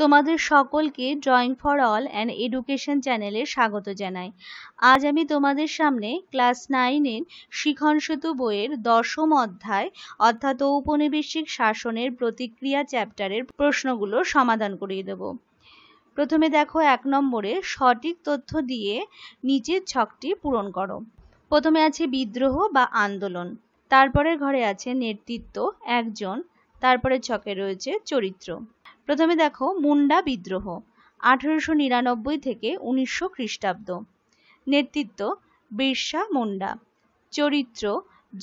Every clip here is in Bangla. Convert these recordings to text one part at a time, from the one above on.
তোমাদের সকলকে drawing for all and education চ্যানেলে স্বাগত জানাই আজ আমি তোমাদের সামনে ক্লাস নাইনের শিখন সেতু বইয়ের দশম অধ্যায় অর্থাৎ ঔপনিবেশিক শাসনের প্রতিক্রিয়া চ্যাপ্টারের প্রশ্নগুলো সমাধান করিয়ে দেব প্রথমে দেখো এক নম্বরে সঠিক তথ্য দিয়ে নিচের ছকটি পূরণ করো প্রথমে আছে বিদ্রোহ বা আন্দোলন তারপরে ঘরে আছে নেতৃত্ব একজন তারপরে ছকে রয়েছে চরিত্র প্রথমে দেখো মুন্ডা বিদ্রোহ আঠেরোশো নিরানব্বই থেকে উনিশশো খ্রিস্টাব্দ নেতৃত্ব বিরসা মুন্ডা চরিত্র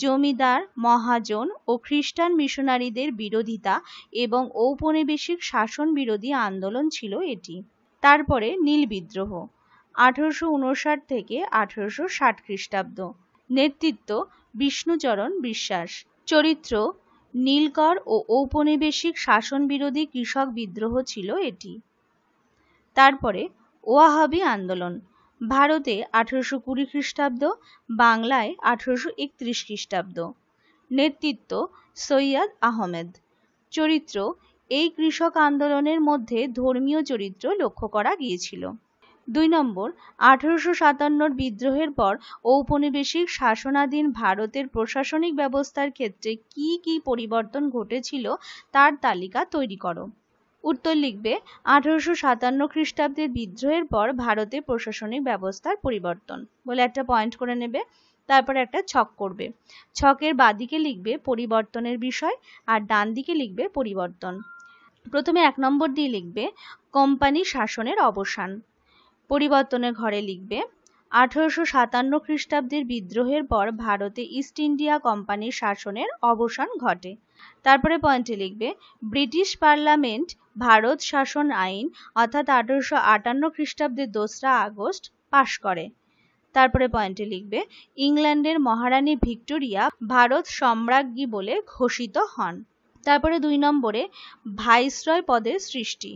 জমিদার মহাজন ও খ্রিস্টান মিশনারিদের বিরোধিতা এবং ঔপনিবেশিক শাসন বিরোধী আন্দোলন ছিল এটি তারপরে নীল বিদ্রোহ আঠারোশো উনষাট থেকে আঠারোশো ষাট খ্রিস্টাব্দ নেতৃত্ব বিষ্ণুচরণ বিশ্বাস চরিত্র নীলকর ও ঔপনিবেশিক শাসন বিরোধী কৃষক বিদ্রোহ ছিল এটি তারপরে ওয়াহাবি আন্দোলন ভারতে আঠারোশো কুড়ি খ্রিস্টাব্দ বাংলায় আঠারোশো একত্রিশ খ্রিস্টাব্দ নেতৃত্ব সৈয়দ আহমেদ চরিত্র এই কৃষক আন্দোলনের মধ্যে ধর্মীয় চরিত্র লক্ষ্য করা গিয়েছিল দুই নম্বর আঠারোশো সাতান্নর বিদ্রোহের পর ঔপনিবেশিক শাসনাধীন ভারতের প্রশাসনিক ব্যবস্থার ক্ষেত্রে কি কি পরিবর্তন ঘটেছিল তার তালিকা তৈরি করো উত্তর লিখবে আঠারোশো সাতান্ন খ্রিস্টাব্দের বিদ্রোহের পর ভারতে প্রশাসনিক ব্যবস্থার পরিবর্তন বলে একটা পয়েন্ট করে নেবে তারপর একটা ছক করবে ছকের বাদিকে লিখবে পরিবর্তনের বিষয় আর ডান দিকে লিখবে পরিবর্তন প্রথমে এক নম্বর দিয়ে লিখবে কোম্পানি শাসনের অবসান পরিবর্তনের ঘরে লিখবে আঠারোশো সাতান্ন খ্রিস্টাব্দের বিদ্রোহের পর ভারতে ইস্ট ইন্ডিয়া কোম্পানির শাসনের অবসান ঘটে তারপরে পয়েন্টে লিখবে ব্রিটিশ পার্লামেন্ট ভারত শাসন আইন অর্থাৎ আঠারোশো আটান্ন খ্রিস্টাব্দের দোসরা আগস্ট পাশ করে তারপরে পয়েন্টে লিখবে ইংল্যান্ডের মহারানী ভিক্টোরিয়া ভারত সম্রাজ্ঞী বলে ঘোষিত হন তারপরে দুই নম্বরে ভাইসরয় পদের সৃষ্টি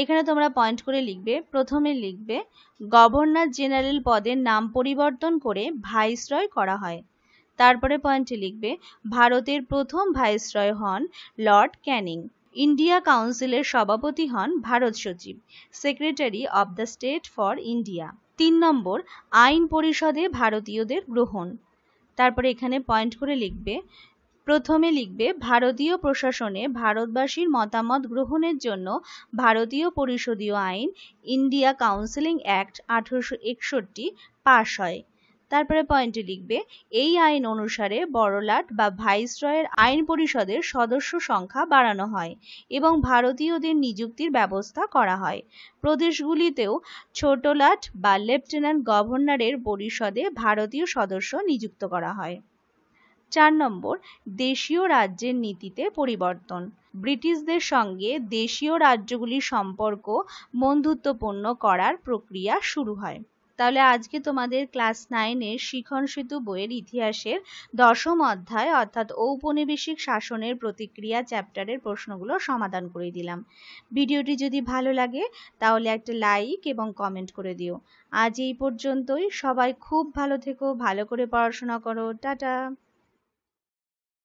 এখানে তোমরা পয়েন্ট করে লিখবে প্রথমে লিখবে গভর্নর জেনারেল পদের নাম পরিবর্তন করে ভাইসরয় করা হয় তারপরে পয়েন্টে লিখবে ভারতের প্রথম ভাইসরয় হন লর্ড ক্যানিং ইন্ডিয়া কাউন্সিলের সভাপতি হন ভারত সচিব secretary of the state for India তিন নম্বর আইন পরিষদে ভারতীয়দের গ্রহণ তারপরে এখানে পয়েন্ট করে লিখবে প্রথমে লিখবে ভারতীয় প্রশাসনে ভারতবাসীর মতামত গ্রহণের জন্য ভারতীয় পরিষদীয় আইন ইন্ডিয়া কাউন্সিলিং অ্যাক্ট আঠারোশো একষট্টি পাশ হয় তারপরে পয়েন্টে লিখবে এই আইন অনুসারে বড়লাট বা ভাইসরয়ের আইন পরিষদের সদস্য সংখ্যা বাড়ানো হয় এবং ভারতীয়দের নিযুক্তির ব্যবস্থা করা হয় প্রদেশগুলিতেও ছোটলাট বা লেফটেন্যান্ট গভর্নরের পরিষদে ভারতীয় সদস্য নিযুক্ত করা হয় চার নম্বর দেশীয় রাজ্যের নীতিতে পরিবর্তন ব্রিটিশদের সঙ্গে দেশীয় রাজ্যগুলির সম্পর্ক বন্ধুত্বপূর্ণ করার প্রক্রিয়া শুরু হয় তাহলে আজকে তোমাদের ক্লাস নাইনের শিখন সেতু বইয়ের ইতিহাসের দশম অধ্যায় অর্থাৎ ঔপনিবেশিক শাসনের প্রতিক্রিয়া চ্যাপ্টারের প্রশ্নগুলো সমাধান করে দিলাম ভিডিওটি যদি ভালো লাগে তাহলে একটা লাইক এবং কমেন্ট করে দিও আজ এই পর্যন্তই সবাই খুব ভালো থেকো ভালো করে পড়াশোনা করো টাটা